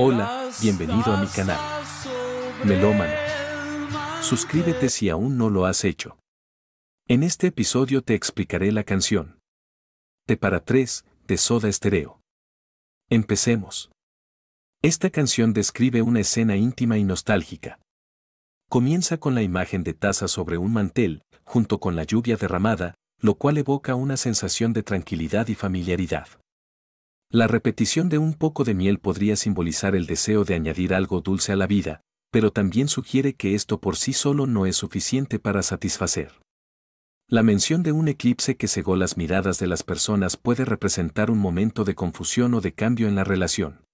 Hola, bienvenido a mi canal. Melómano. Suscríbete si aún no lo has hecho. En este episodio te explicaré la canción. Te para tres, de Soda Estereo. Empecemos. Esta canción describe una escena íntima y nostálgica. Comienza con la imagen de Taza sobre un mantel, junto con la lluvia derramada, lo cual evoca una sensación de tranquilidad y familiaridad. La repetición de un poco de miel podría simbolizar el deseo de añadir algo dulce a la vida, pero también sugiere que esto por sí solo no es suficiente para satisfacer. La mención de un eclipse que cegó las miradas de las personas puede representar un momento de confusión o de cambio en la relación.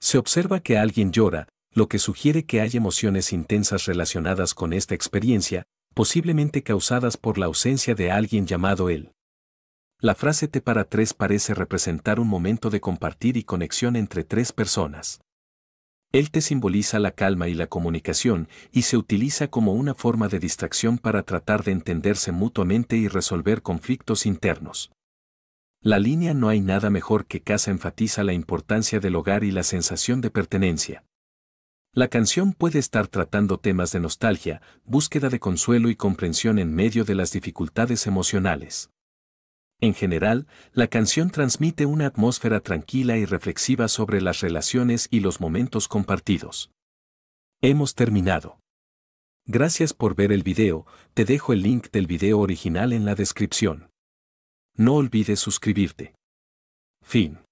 Se observa que alguien llora, lo que sugiere que hay emociones intensas relacionadas con esta experiencia, posiblemente causadas por la ausencia de alguien llamado él. La frase te para tres parece representar un momento de compartir y conexión entre tres personas. El te simboliza la calma y la comunicación y se utiliza como una forma de distracción para tratar de entenderse mutuamente y resolver conflictos internos. La línea No hay nada mejor que casa enfatiza la importancia del hogar y la sensación de pertenencia. La canción puede estar tratando temas de nostalgia, búsqueda de consuelo y comprensión en medio de las dificultades emocionales. En general, la canción transmite una atmósfera tranquila y reflexiva sobre las relaciones y los momentos compartidos. Hemos terminado. Gracias por ver el video, te dejo el link del video original en la descripción. No olvides suscribirte. Fin.